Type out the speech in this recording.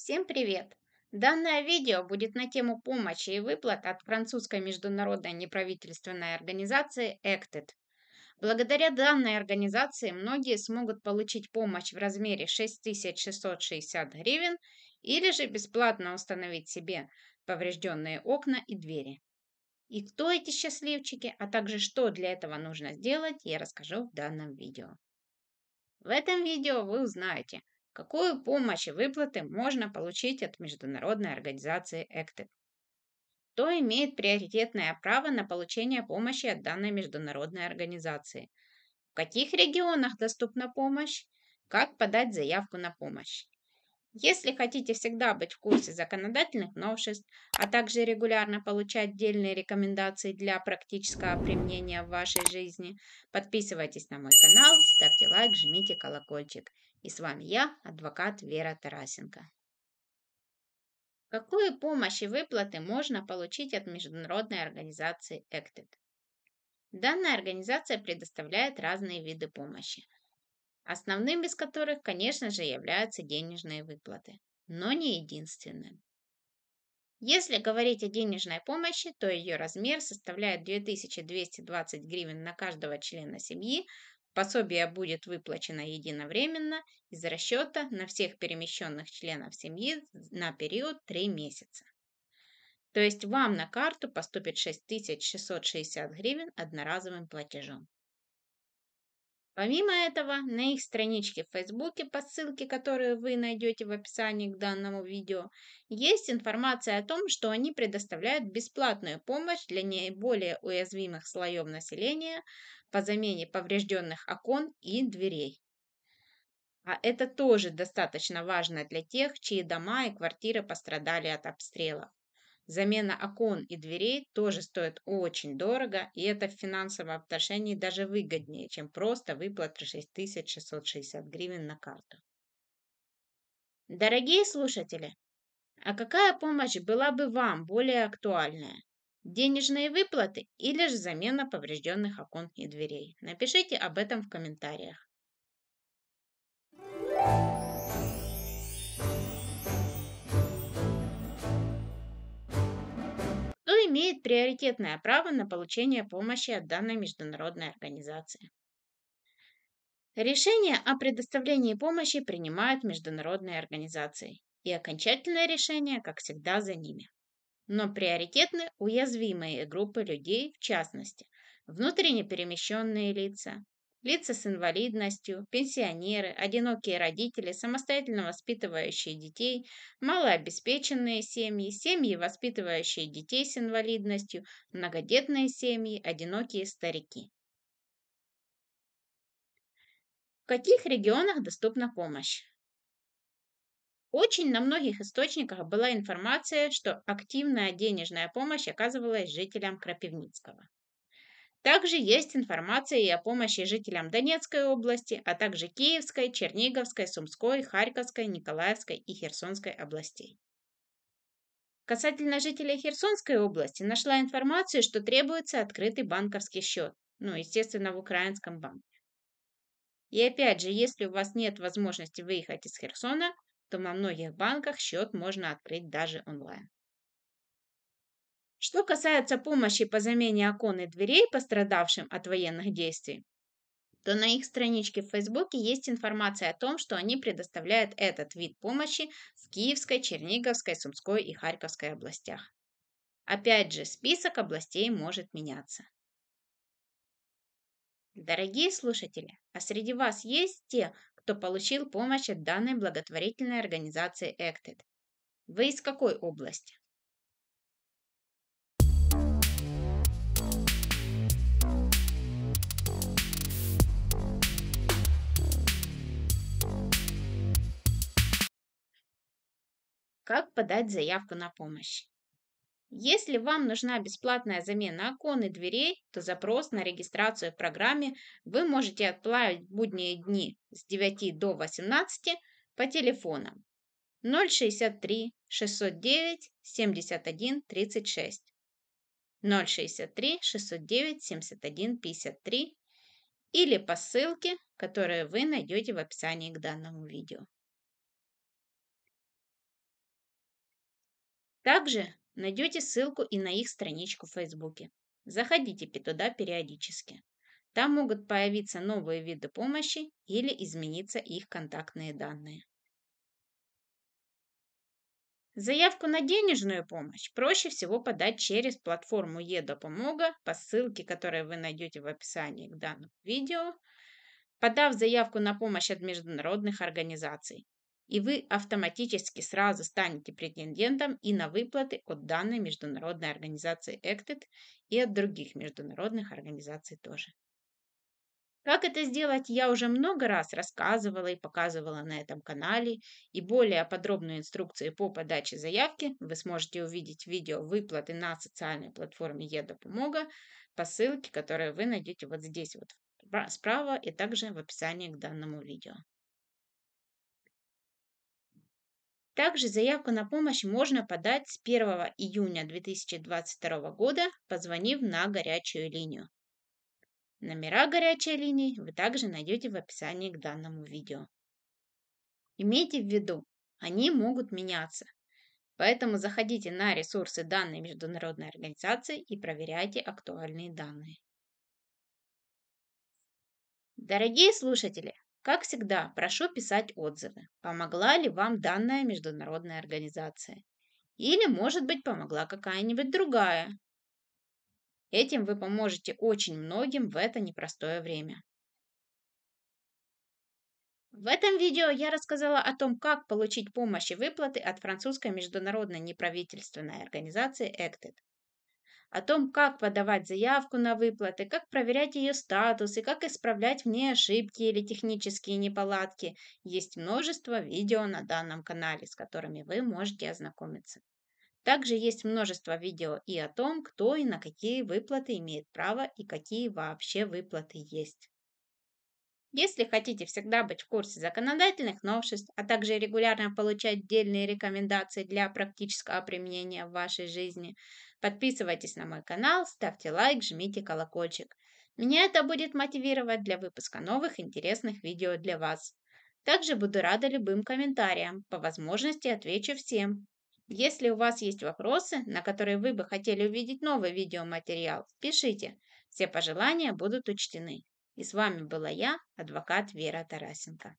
Всем привет! Данное видео будет на тему помощи и выплат от французской международной неправительственной организации ECTED. Благодаря данной организации многие смогут получить помощь в размере 6660 гривен или же бесплатно установить себе поврежденные окна и двери. И кто эти счастливчики, а также что для этого нужно сделать, я расскажу в данном видео. В этом видео вы узнаете – Какую помощь и выплаты можно получить от международной организации ЭКТИВ? Кто имеет приоритетное право на получение помощи от данной международной организации? В каких регионах доступна помощь? Как подать заявку на помощь? Если хотите всегда быть в курсе законодательных новшеств, а также регулярно получать отдельные рекомендации для практического применения в вашей жизни, подписывайтесь на мой канал, ставьте лайк, жмите колокольчик. И с вами я, адвокат Вера Тарасенко. Какую помощь и выплаты можно получить от международной организации ACTED? Данная организация предоставляет разные виды помощи – основным из которых, конечно же, являются денежные выплаты, но не единственным. Если говорить о денежной помощи, то ее размер составляет 2220 гривен на каждого члена семьи, пособие будет выплачено единовременно из расчета на всех перемещенных членов семьи на период 3 месяца. То есть вам на карту поступит 6660 гривен одноразовым платежом. Помимо этого, на их страничке в Фейсбуке, по ссылке, которую вы найдете в описании к данному видео, есть информация о том, что они предоставляют бесплатную помощь для наиболее уязвимых слоев населения по замене поврежденных окон и дверей. А это тоже достаточно важно для тех, чьи дома и квартиры пострадали от обстрелов. Замена окон и дверей тоже стоит очень дорого, и это в финансовом отношении даже выгоднее, чем просто выплата 6660 гривен на карту. Дорогие слушатели, а какая помощь была бы вам более актуальная? Денежные выплаты или же замена поврежденных окон и дверей? Напишите об этом в комментариях. имеет приоритетное право на получение помощи от данной международной организации. Решение о предоставлении помощи принимают международные организации, и окончательное решение, как всегда, за ними. Но приоритетны уязвимые группы людей, в частности, внутренне перемещенные лица, лица с инвалидностью, пенсионеры, одинокие родители, самостоятельно воспитывающие детей, малообеспеченные семьи, семьи, воспитывающие детей с инвалидностью, многодетные семьи, одинокие старики. В каких регионах доступна помощь? Очень на многих источниках была информация, что активная денежная помощь оказывалась жителям Крапивницкого. Также есть информация и о помощи жителям Донецкой области, а также Киевской, Черниговской, Сумской, Харьковской, Николаевской и Херсонской областей. Касательно жителей Херсонской области нашла информацию, что требуется открытый банковский счет, ну, естественно, в украинском банке. И опять же, если у вас нет возможности выехать из Херсона, то во многих банках счет можно открыть даже онлайн. Что касается помощи по замене окон и дверей пострадавшим от военных действий, то на их страничке в Фейсбуке есть информация о том, что они предоставляют этот вид помощи в Киевской, Черниговской, Сумской и Харьковской областях. Опять же, список областей может меняться. Дорогие слушатели, а среди вас есть те, кто получил помощь от данной благотворительной организации Acted? Вы из какой области? Как подать заявку на помощь? Если вам нужна бесплатная замена окон и дверей, то запрос на регистрацию в программе вы можете отправить в будние дни с 9 до 18 по телефону 063 609 71 36 063 609 71 53 или по ссылке, которую вы найдете в описании к данному видео. Также найдете ссылку и на их страничку в Фейсбуке. Заходите туда периодически. Там могут появиться новые виды помощи или измениться их контактные данные. Заявку на денежную помощь проще всего подать через платформу «Едопомога» по ссылке, которую вы найдете в описании к данному видео, подав заявку на помощь от международных организаций и вы автоматически сразу станете претендентом и на выплаты от данной международной организации ECTED и от других международных организаций тоже. Как это сделать, я уже много раз рассказывала и показывала на этом канале, и более подробную инструкцию по подаче заявки вы сможете увидеть в видео выплаты на социальной платформе «Едопомога» по ссылке, которую вы найдете вот здесь вот справа и также в описании к данному видео. Также заявку на помощь можно подать с 1 июня 2022 года, позвонив на горячую линию. Номера горячей линии вы также найдете в описании к данному видео. Имейте в виду, они могут меняться. Поэтому заходите на ресурсы данной международной организации и проверяйте актуальные данные. Дорогие слушатели, как всегда, прошу писать отзывы. Помогла ли вам данная международная организация? Или, может быть, помогла какая-нибудь другая? Этим вы поможете очень многим в это непростое время. В этом видео я рассказала о том, как получить помощь и выплаты от французской международной неправительственной организации ECTED о том, как подавать заявку на выплаты, как проверять ее статус и как исправлять в ней ошибки или технические неполадки. Есть множество видео на данном канале, с которыми вы можете ознакомиться. Также есть множество видео и о том, кто и на какие выплаты имеет право и какие вообще выплаты есть. Если хотите всегда быть в курсе законодательных новшеств, а также регулярно получать дельные рекомендации для практического применения в вашей жизни, подписывайтесь на мой канал, ставьте лайк, жмите колокольчик. Меня это будет мотивировать для выпуска новых интересных видео для вас. Также буду рада любым комментариям, по возможности отвечу всем. Если у вас есть вопросы, на которые вы бы хотели увидеть новый видеоматериал, пишите. Все пожелания будут учтены. И с вами была я, адвокат Вера Тарасенко.